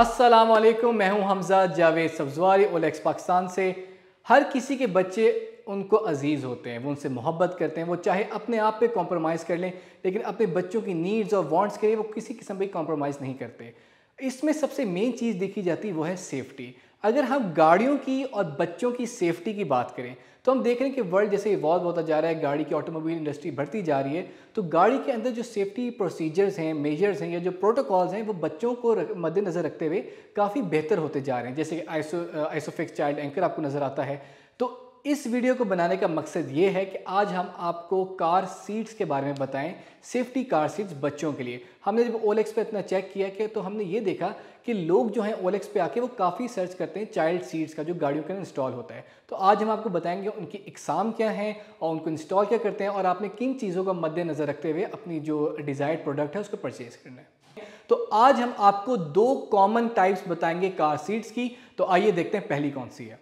अस्सलाम वालेकुम मैं हूं हमजा जावेद सब्जवारी ओलेक्स पाकिस्तान से हर किसी के बच्चे उनको अजीज़ होते हैं वो उनसे मोहब्बत करते हैं वो चाहे अपने आप पे कॉम्प्रोमाइज़ कर लें लेकिन अपने बच्चों की नीड्स और वांट्स के लिए वो किसी किस्म की कॉम्प्रोमाइज़ नहीं करते इसमें सबसे मेन चीज़ देखी जाती है वो है सेफ्टी अगर हम गाड़ियों की और बच्चों की सेफ्टी की बात करें तो हम देख रहे हैं कि वर्ल्ड जैसे इवॉल्व होता जा रहा है गाड़ी की ऑटोमोबाइल इंडस्ट्री बढ़ती जा रही है तो गाड़ी के अंदर जो सेफ्टी प्रोसीजर्स हैं मेजर्स हैं या जो प्रोटोकॉल्स हैं वो बच्चों को मद्देनज़र रखते हुए काफ़ी बेहतर होते जा रहे हैं जैसे आइसो आइसोफिक्स चाइल्ड एंकर आपको नज़र आता है तो इस वीडियो को बनाने का मकसद ये है कि आज हम आपको कार सीट्स के बारे में बताएं सेफ्टी कार सीट्स बच्चों के लिए हमने जब ओलेक्स पे इतना चेक किया कि तो हमने ये देखा कि लोग जो हैं ओलेक्स पे आके वो काफ़ी सर्च करते हैं चाइल्ड सीट्स का जो गाड़ियों के इंस्टॉल होता है तो आज हम आपको बताएंगे उनकी इकसाम क्या है और उनको इंस्टॉल क्या करते हैं और आपने किन चीज़ों का मद्देनज़र रखते हुए अपनी जो डिज़ायर्ड प्रोडक्ट है उसको परचेज़ करना है तो आज हम आपको दो कॉमन टाइप्स बताएंगे कार सीट्स की तो आइए देखते हैं पहली कौन सी है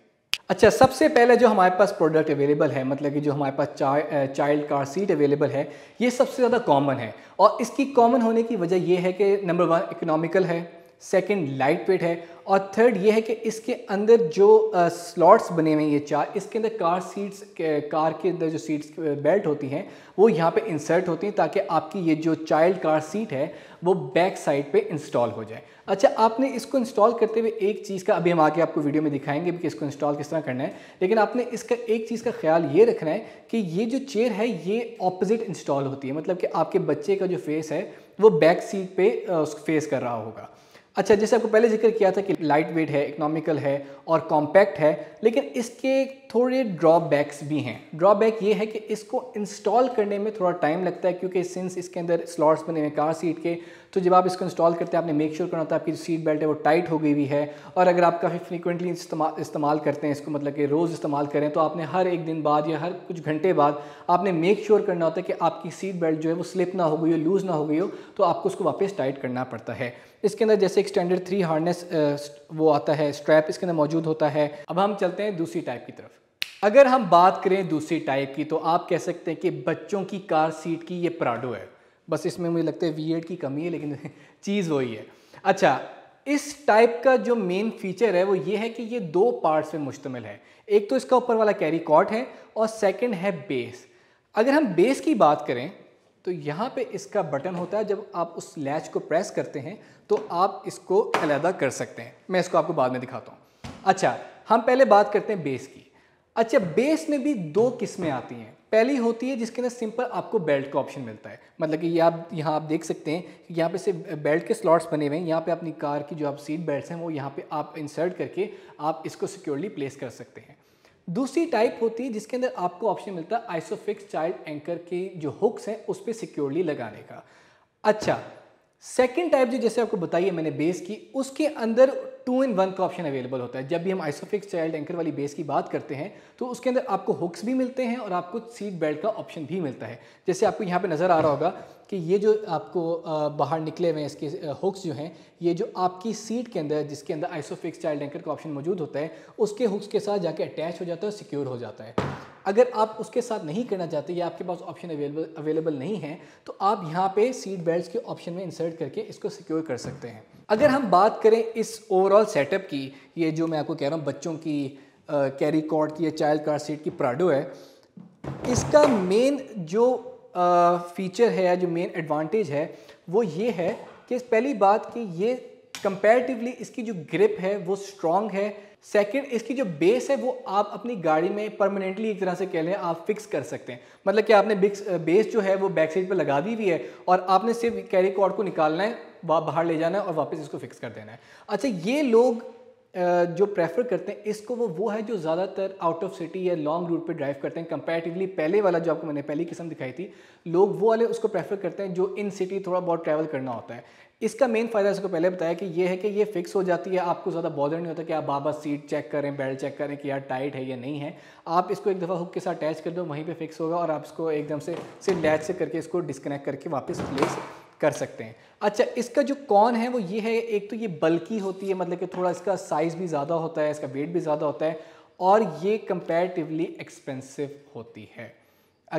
अच्छा सबसे पहले जो हमारे पास प्रोडक्ट अवेलेबल है मतलब कि जो हमारे पास चा, चाइल्ड कार सीट अवेलेबल है ये सबसे ज़्यादा कॉमन है और इसकी कॉमन होने की वजह ये है कि नंबर वन इकोनॉमिकल है सेकंड लाइट वेट है और थर्ड ये है कि इसके अंदर जो स्लॉट्स बने हुए हैं ये चार इसके अंदर कार सीट्स कार के अंदर जो सीट्स बेल्ट होती हैं वो यहाँ पे इंसर्ट होती हैं ताकि आपकी ये जो चाइल्ड कार सीट है वो बैक साइड पे इंस्टॉल हो जाए अच्छा आपने इसको इंस्टॉल करते हुए एक चीज़ का अभी हम आके आपको वीडियो में दिखाएंगे कि इसको इंस्टॉल किस तरह करना है लेकिन आपने इसका एक चीज़ का ख्याल ये रखना है कि ये जो चेयर है ये ऑपोजिट इंस्टॉल होती है मतलब कि आपके बच्चे का जो फेस है वो बैक सीट पर फेस कर रहा होगा अच्छा जैसे आपको पहले जिक्र किया था कि लाइट वेट है इकोनॉमिकल है और कॉम्पैक्ट है लेकिन इसके थोड़े ड्रॉबैक्स भी हैं ड्रॉबैक ये है कि इसको इंस्टॉल करने में थोड़ा टाइम लगता है क्योंकि सिंस इसके अंदर स्लॉट्स बने हुए कार सीट के तो जब आप इसको इंस्टॉल करते हैं आपने मेक श्योर करना होता है आपकी सीट बेल्ट है वो टाइट हो गई हुई है और अगर आप काफ़ी फ्रिक्वेंटली इस्तेमाल करते हैं इसको मतलब कि रोज़ इस्तेमाल करें तो आपने हर एक दिन बाद या हर कुछ घंटे बाद आपने मेक श्योर करना होता है कि आपकी सीट बेल्ट जो है वो स्लिप ना हो गई हो लूज़ ना हो गई हो तो आपको उसको वापस टाइट करना पड़ता है इसके अंदर जैसे एक स्टैंडर्ड थ्री हार्नेस वो आता है स्ट्रैप इसके अंदर मौजूद होता है अब हम चलते हैं दूसरी टाइप की तरफ अगर हम बात करें दूसरी टाइप की तो आप कह सकते हैं कि बच्चों की कार सीट की ये प्राडो है बस इसमें मुझे लगता है वी की कमी है लेकिन चीज़ वही है अच्छा इस टाइप का जो मेन फीचर है वो ये है कि ये दो पार्ट्स में मुश्तमिल है एक तो इसका ऊपर वाला कैरी कॉट है और सेकंड है बेस अगर हम बेस की बात करें तो यहाँ पे इसका बटन होता है जब आप उस लैच को प्रेस करते हैं तो आप इसको अलहदा कर सकते हैं मैं इसको आपको बाद में दिखाता हूँ अच्छा हम पहले बात करते हैं बेस की अच्छा बेस में भी दो किस्में आती हैं पहली होती है जिसके अंदर सिंपल आपको बेल्ट का ऑप्शन मिलता है मतलब कि ये आप यहाँ आप देख सकते हैं कि यहाँ पे सिर्फ बेल्ट के स्लॉट्स बने हुए हैं यहाँ पे अपनी कार की जो आप सीट बेल्ट हैं वो यहाँ पे आप इंसर्ट करके आप इसको सिक्योरली प्लेस कर सकते हैं दूसरी टाइप होती है जिसके अंदर आपको ऑप्शन मिलता है आइसोफिक्स चाइल्ड एंकर के जो हुक्स हैं उस पर सिक्योरली लगाने का अच्छा सेकेंड टाइप जो जैसे आपको बताइए मैंने बेस की उसके अंदर टू इन वन का ऑप्शन अवेलेबल होता है जब भी हम आइसोफिक्स चाइल्ड एंकर वाली बेस की बात करते हैं तो उसके अंदर आपको हुक्स भी मिलते हैं और आपको सीट बेल्ट का ऑप्शन भी मिलता है जैसे आपको यहाँ पे नज़र आ रहा होगा कि ये जो आपको बाहर निकले हुए हैं इसके हुक्स जो हैं ये जो आपकी सीट के अंदर जिसके अंदर आइसोफिक्स चाइल्ड एंकर का ऑप्शन मौजूद होता है उसके हुक्स के साथ जाके अटैच हो जाता है और सिक्योर हो जाता है अगर आप उसके साथ नहीं करना चाहते या आपके पास ऑप्शन अवेलेबल अवेलेबल नहीं है तो आप यहाँ पे सीट बेल्ट के ऑप्शन में इंसर्ट करके इसको सिक्योर कर सकते हैं अगर हम बात करें इस ओवरऑल सेटअप की ये जो मैं आपको कह रहा हूँ बच्चों की कैरी कॉर्ड की या चाइल्ड कार सीट की प्राडो है इसका मेन जो फीचर है या जो मेन एडवांटेज है वो ये है कि पहली बात कि ये कंपेरेटिवली इसकी जो ग्रिप है वो स्ट्रॉन्ग है सेकंड इसकी जो बेस है वो आप अपनी गाड़ी में परमानेंटली एक तरह से कह लें आप फिक्स कर सकते हैं मतलब कि आपने बिक्स बेस जो है वो बैक साइड पर लगा दी हुई है और आपने सिर्फ कैरी कॉर्ड को निकालना है बाहर ले जाना है और वापस इसको फिक्स कर देना है अच्छा ये लोग जो प्रेफर करते हैं इसको वो वो है जो ज़्यादातर आउट ऑफ सिटी या लॉन्ग रूट पे ड्राइव करते हैं कंपेरेटिवली पहले वाला जो आपको मैंने पहली किस्म दिखाई थी लोग वो वाले उसको प्रेफर करते हैं जो इन सिटी थोड़ा बहुत ट्रैवल करना होता है इसका मेन फ़ायदा इसको पहले बताया कि ये है कि ये फिक्स हो जाती है आपको ज़्यादा बॉडर नहीं होता कि आप बाबा सीट चेक करें बेल्ट चेक करें कि यार टाइट है या नहीं है आप इसको एक दफ़ा हुक के साथ अटैच कर दो वहीं पे फिक्स होगा और आप इसको एकदम से सिर्फ डैच से करके इसको डिस्कनेक्ट करके वापस प्लेस कर सकते हैं अच्छा इसका जो कौन है वो ये है एक तो ये बल्कि होती है मतलब कि थोड़ा इसका साइज़ भी ज़्यादा होता है इसका वेट भी ज़्यादा होता है और ये कंपेरेटिवली एक्सपेंसिव होती है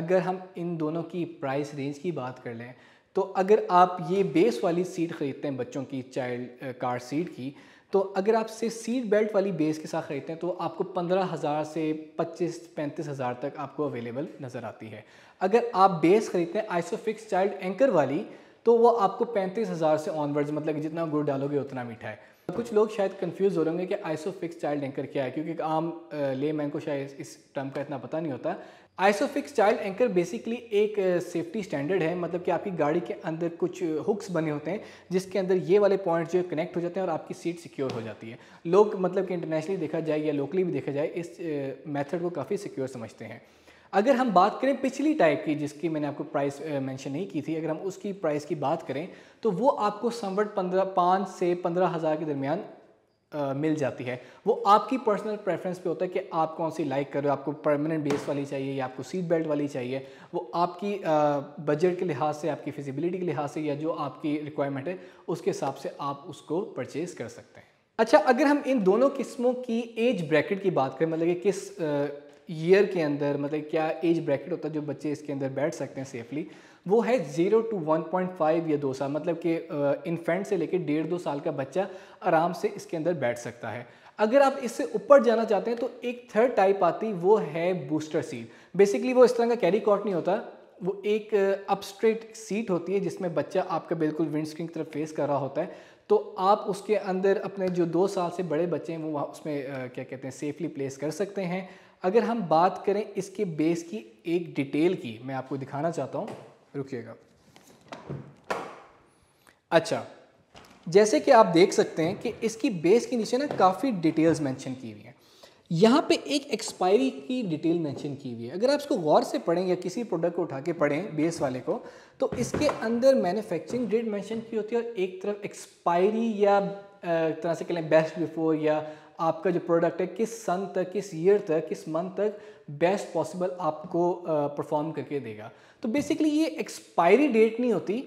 अगर हम इन दोनों की प्राइस रेंज की बात कर लें तो अगर आप ये बेस वाली सीट ख़रीदते हैं बच्चों की चाइल्ड कार सीट की तो अगर आप सिर्फ सीट बेल्ट वाली बेस के साथ ख़रीदते हैं तो आपको पंद्रह हज़ार से पच्चीस पैंतीस हज़ार तक आपको अवेलेबल नज़र आती है अगर आप बेस ख़रीदते हैं आइसोफिक्स चाइल्ड एंकर वाली तो वो आपको पैंतीस हज़ार से ऑनवर्ड्स मतलब जितना गुड़ डालोगे उतना मीठा है कुछ लोग शायद कंफ्यूज हो रहे होंगे कि आइसोफिक्स चाइल्ड एंकर क्या है क्योंकि आम ले मैन को शायद इस टर्म का इतना पता नहीं होता आइसोफिक्स चाइल्ड एंकर बेसिकली एक सेफ्टी स्टैंडर्ड है मतलब कि आपकी गाड़ी के अंदर कुछ हुक्स बने होते हैं जिसके अंदर ये वाले पॉइंट जो कनेक्ट हो जाते हैं और आपकी सीट सिक्योर हो जाती है लोग मतलब कि इंटरनेशनली देखा जाए या लोकली भी देखा जाए इस मेथड को काफ़ी सिक्योर समझते हैं अगर हम बात करें पिछली टाइप की जिसकी मैंने आपको प्राइस मेंशन नहीं की थी अगर हम उसकी प्राइस की बात करें तो वो आपको समवट पंद्रह पाँच से पंद्रह हज़ार के दरमियान मिल जाती है वो आपकी पर्सनल प्रेफरेंस पे होता है कि आप कौन सी लाइक करो आपको परमानेंट बेस वाली चाहिए या आपको सीट बेल्ट वाली चाहिए वो आपकी बजट के लिहाज से आपकी फिजिबिलिटी के लिहाज से या जो आपकी रिक्वायरमेंट है उसके हिसाब से आप उसको परचेज़ कर सकते हैं अच्छा अगर हम इन दोनों किस्मों की एज ब्रैकेट की बात करें मतलब कि किस ईयर के अंदर मतलब क्या एज ब्रैकेट होता है जो बच्चे इसके अंदर बैठ सकते हैं सेफली वो है zero to one point five या दो साल मतलब कि इन्फेंट से लेकर डेढ़ दो साल का बच्चा आराम से इसके अंदर बैठ सकता है अगर आप इससे ऊपर जाना चाहते हैं तो एक थर्ड टाइप आती वो है बूस्टर सीट बेसिकली वो इस तरह का कैरी कॉट नहीं होता वो एक अपस्ट्रेट सीट होती है जिसमें बच्चा आपका बिल्कुल विंड स्क्रीन की तरफ फेस कर रहा होता है तो आप उसके अंदर अपने जो दो साल से बड़े बच्चे हैं वो वहाँ उसमें क्या कहते हैं सेफली प्लेस कर सकते हैं अगर हम बात करें इसके बेस की एक डिटेल की मैं आपको दिखाना चाहता हूँ रुकिएगा अच्छा जैसे कि आप देख सकते हैं कि इसकी बेस के नीचे ना काफ़ी डिटेल्स मेंशन की हुई हैं यहाँ पे एक एक्सपायरी की डिटेल मेंशन की हुई है अगर आप इसको गौर से पढ़ें या किसी प्रोडक्ट को उठा के पढ़ें बेस वाले को तो इसके अंदर मैन्युफैक्चरिंग डेट मेंशन की होती है और एक तरफ एक्सपायरी या तरह से कहें बेस्ट बिफोर या आपका जो प्रोडक्ट है किस सन तक किस ईयर तक किस मंथ तक बेस्ट पॉसिबल आपको परफॉर्म करके देगा तो बेसिकली ये एक्सपायरी डेट नहीं होती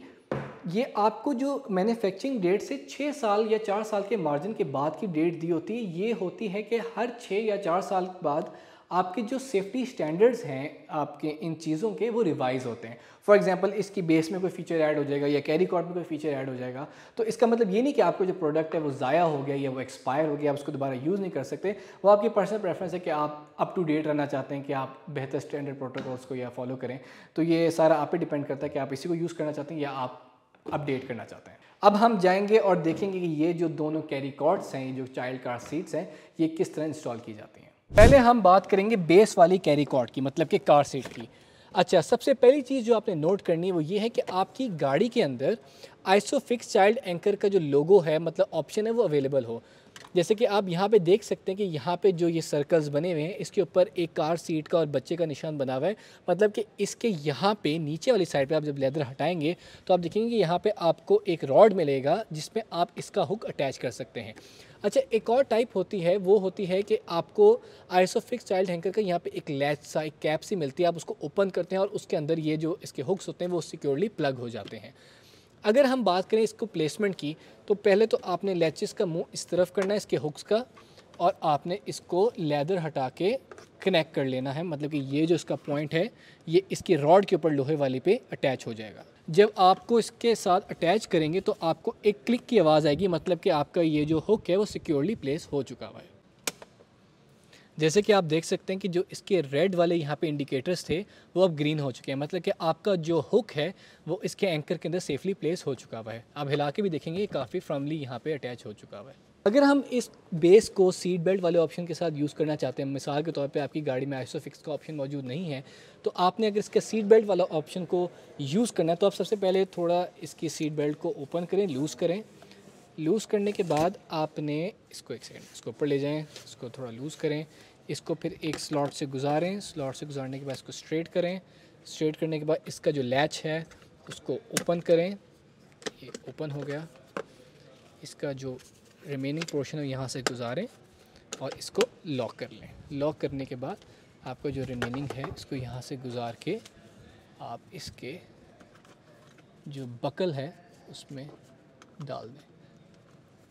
ये आपको जो मैन्युफैक्चरिंग डेट से छः साल या चार साल के मार्जिन के बाद की डेट दी होती है ये होती है कि हर छः या चार साल बाद आपके जो सेफ्टी स्टैंडर्ड्स हैं आपके इन चीज़ों के वो रिवाइज होते हैं फॉर एग्जांपल इसकी बेस में कोई फीचर ऐड हो जाएगा या कैरी कॉर्ड में कोई फीचर ऐड हो जाएगा तो इसका मतलब ये नहीं कि आपको जो प्रोडक्ट है वो ज़ाया हो गया या वो एक्सपायर हो गया आप उसको दोबारा यूज़ नहीं कर सकते वो आपकी पर्सनल प्रेफरेंस है कि आप अप टू डेट रहना चाहते हैं कि आप बेहतर स्टैंडर्ड प्रोटोकॉल्स को या फॉलो करें तो ये सारा आप पर डिपेंड करता है कि आप इसी को यूज़ करना चाहते हैं या आप अपडेट करना चाहते हैं अब हम जाएंगे और देखेंगे कि ये जो दोनों कैरी कॉर्ड्स हैं जो चाइल्ड कार सीट्स हैं ये किस तरह इंस्टॉल की जाती हैं पहले हम बात करेंगे बेस वाली कैरी कॉर्ड की मतलब कि कार सीट की अच्छा सबसे पहली चीज़ जो आपने नोट करनी है वो ये है कि आपकी गाड़ी के अंदर आइसोफिक्स चाइल्ड एंकर का जो लोगो है मतलब ऑप्शन है वो अवेलेबल हो जैसे कि आप यहाँ पे देख सकते हैं कि यहाँ पे जो ये सर्कल्स बने हुए हैं इसके ऊपर एक कार सीट का और बच्चे का निशान बना हुआ है मतलब कि इसके यहाँ पे नीचे वाली साइड पे आप जब लेदर हटाएंगे तो आप देखेंगे कि यहाँ पे आपको एक रॉड मिलेगा जिसमें आप इसका हुक अटैच कर सकते हैं अच्छा एक और टाइप होती है वो होती है कि आपको आइसोफिक्स चाइल्ड हैंकर का यहाँ पे एक लैच सा एक कैप सी मिलती है आप उसको ओपन करते हैं और उसके अंदर ये जो इसके हुक्स होते हैं वो सिक्योरली प्लग हो जाते हैं अगर हम बात करें इसको प्लेसमेंट की तो पहले तो आपने लैचिस का मुँह इस तरफ करना है इसके हुक्स का और आपने इसको लेदर हटा के कनेक्ट कर लेना है मतलब कि ये जो इसका पॉइंट है ये इसकी रॉड के ऊपर लोहे वाली पे अटैच हो जाएगा जब आपको इसके साथ अटैच करेंगे तो आपको एक क्लिक की आवाज़ आएगी मतलब कि आपका ये जो हुक है वो सिक्योरली प्लेस हो चुका हुआ है जैसे कि आप देख सकते हैं कि जो इसके रेड वाले यहाँ पे इंडिकेटर्स थे वो अब ग्रीन हो चुके हैं मतलब कि आपका जो हुक है वो इसके एंकर के अंदर सेफली प्लेस हो चुका हुआ है आप हिला के भी देखेंगे काफ़ी फ्रमली यहाँ पर अटैच हो चुका हुआ है अगर हम इस बेस को सीट बेल्ट वाले ऑप्शन के साथ यूज़ करना चाहते हैं मिसाल के तौर पे आपकी गाड़ी में आइसो फिक्स का ऑप्शन मौजूद नहीं है तो आपने अगर इसके सीट बेल्ट वाला ऑप्शन को यूज़ करना है तो आप सबसे पहले थोड़ा इसकी सीट बेल्ट को ओपन करें लूज़ करें लूज़ करने के बाद आपने इसको एक सेकेंड इसको ऊपर ले जाएँ इसको थोड़ा लूज़ करें इसको फिर एक स्लॉट से गुजारें स्लॉट से गुजारने के बाद इसको स्ट्रेट करें स्ट्रेट करने के बाद इसका जो लैच है उसको ओपन करें ये ओपन हो गया इसका जो रिमेनिंग पोर्शन यहाँ से गुजारें और इसको लॉक कर लें लॉक करने के बाद आपका जो रिमेनिंग है इसको यहाँ से गुजार के आप इसके जो बकल है उसमें डाल दें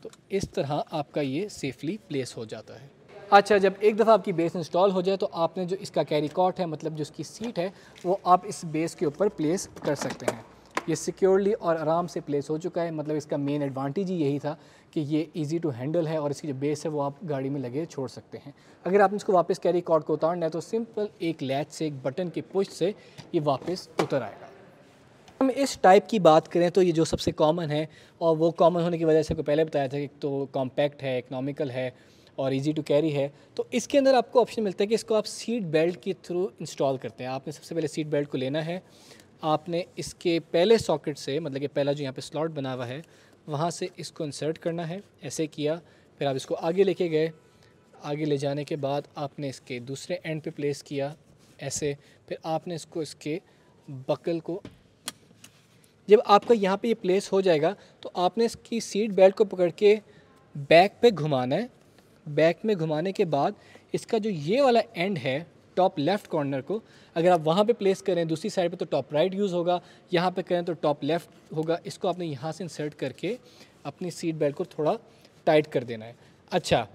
तो इस तरह आपका ये सेफली प्लेस हो जाता है अच्छा जब एक दफ़ा आपकी बेस इंस्टॉल हो जाए तो आपने जो इसका कैरी कॉट है मतलब जो इसकी सीट है वो आप इस बेस के ऊपर प्लेस कर सकते हैं ये सिक्योरली और आराम से प्लेस हो चुका है मतलब इसका मेन एडवांटेज ही यही था कि ये इजी टू हैंडल है और इसकी जो बेस है वो आप गाड़ी में लगे छोड़ सकते हैं अगर आपने इसको वापस कैरी कॉर्ड को उतारना है तो सिंपल एक लैच से एक बटन के पुश से ये वापस उतर आएगा हम इस टाइप की बात करें तो ये जो सबसे कॉमन है और वो कॉमन होने की वजह से आपको पहले बताया था कि तो कॉम्पैक्ट है इकनॉमिकल है और इजी टू कैरी है तो इसके अंदर आपको ऑप्शन मिलता है कि इसको आप सीट बेल्ट के थ्रू इंस्टॉल करते हैं आपने सबसे पहले सीट बेल्ट को लेना है आपने इसके पहले सॉकेट से मतलब कि पहला जो यहाँ पे स्लॉट बना हुआ है वहाँ से इसको इंसर्ट करना है ऐसे किया फिर आप इसको आगे लेके गए आगे ले जाने के बाद आपने इसके दूसरे एंड पे प्लेस किया ऐसे फिर आपने इसको इसके बकल को जब आपका यहाँ पे ये यह प्लेस हो जाएगा तो आपने इसकी सीट बेल्ट को पकड़ के बैक पे घुमाना है बैक में घुमाने के बाद इसका जो ये वाला एंड है टॉप लेफ्ट कॉर्नर को अगर आप वहाँ पे प्लेस करें दूसरी साइड पे तो टॉप राइट यूज़ होगा यहाँ पे करें तो टॉप लेफ़्ट होगा इसको आपने यहाँ से इंसर्ट करके अपनी सीट बेल्ट को थोड़ा टाइट कर देना है अच्छा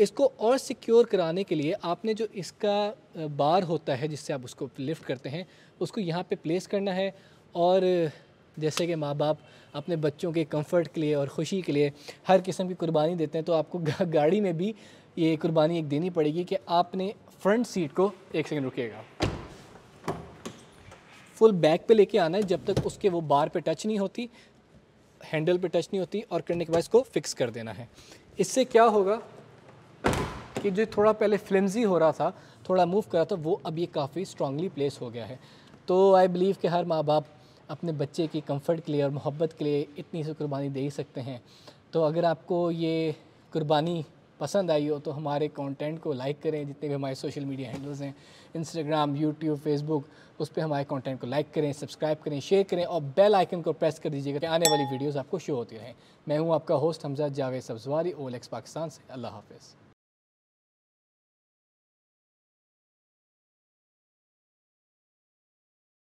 इसको और सिक्योर कराने के लिए आपने जो इसका बार होता है जिससे आप उसको लिफ्ट करते हैं उसको यहाँ पर प्लेस करना है और जैसे कि माँ बाप अपने बच्चों के कम्फ़र्ट के लिए और ख़ुशी के लिए हर किस्म की कुर्बानी देते हैं तो आपको गाड़ी में भी ये कुर्बानी एक देनी पड़ेगी कि आपने फ्रंट सीट को एक सेकंड रुकिएगा फुल बैक पे लेके आना है जब तक उसके वो बार पे टच नहीं होती हैंडल पे टच नहीं होती और करने के बाद इसको फिक्स कर देना है इससे क्या होगा कि जो थोड़ा पहले फ्लिमजी हो रहा था थोड़ा मूव करा था वो अब ये काफ़ी स्ट्रांगली प्लेस हो गया है तो आई बिलीव कि हर माँ बाप अपने बच्चे की कंफर्ट के लिए और मोहब्बत के लिए इतनी सी कुर्बानी दे ही सकते हैं तो अगर आपको ये कुर्बानी पसंद आई हो तो हमारे कंटेंट को लाइक करें जितने भी हमारे सोशल मीडिया हैंडल्स हैं इंस्टाग्राम यूट्यूब फेसबुक उस पर हमारे कंटेंट को लाइक करें सब्सक्राइब करें शेयर करें और बेल आइकन को प्रेस कर दीजिएगा कि आने वाली वीडियोज़ आपको शो होती रहें मैं हूँ आपका होस्ट हमजा जावेद सब्जवारी ओल एक्स पाकिस्तान से अल्लाह हाफिज़